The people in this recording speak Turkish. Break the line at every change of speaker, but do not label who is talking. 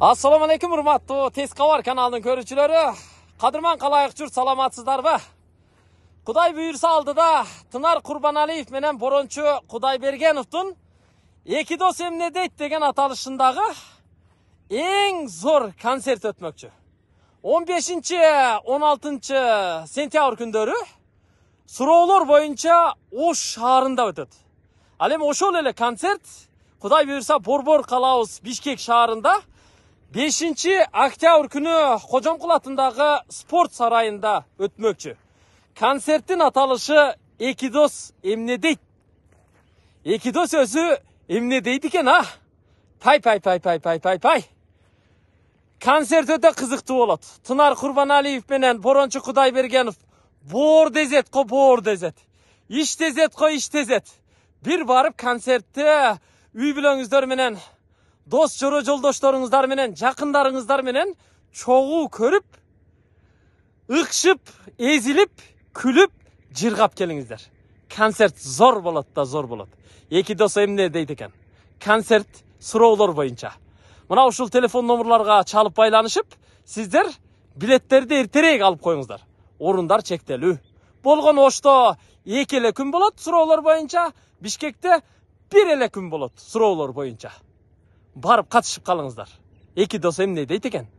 assalomu alaykum hurmatli tezkavor kanalining ko'ruvchilari qadrman qalayiqchur salomatsizlarmi xudoy buyursa oldida tinar qurbanaliyev bilan bo'ronchi xudoybergenovdin ikki do'st emne deydi degan atalishindagi en zo'r konsert o'tmoqchi 15 16 sentyabr kunlari so'rovlar bo'yicha o'sh shahrida o'tadi al endi o'sha konsert kuday büyürse bo'rbor kalaus, bishkek shahrida beshinchi oktyabr kuni qo'jomqul atindagi sport saroyida o'tmoqchi konsertning atalishi ekidos emnedik ekidos o'zi emne deydi ekan a pay pay pay pay pay pay pay konsert o'ta qiziqti bo'ladi Tınar qurbanaliyev bilan boronchi xudoyberganov bor dezetqo bor dezet ish dezetqo ish dezet bir varıp konsertni uy bilongizlar bilan дос жора жолдошторуңуздар менен жакындарыңыздар менен чогуу көрүп ыкшып эзилип күлүп жыргап келиңиздер концерт зор болот да зор болот эки дос эмне дейт экен концерт суроолор боюнча мына ушул телефон номерларга чалып байланышып сиздер билеттерди эртерээк алып коюңуздар орундар чектелүү болгон ошто эки эле күн болот суроолор боюнча бишкекте бир эле күн болот суроолор боюнча барып қатысып қалыңыздар эки дос эмне дейт экен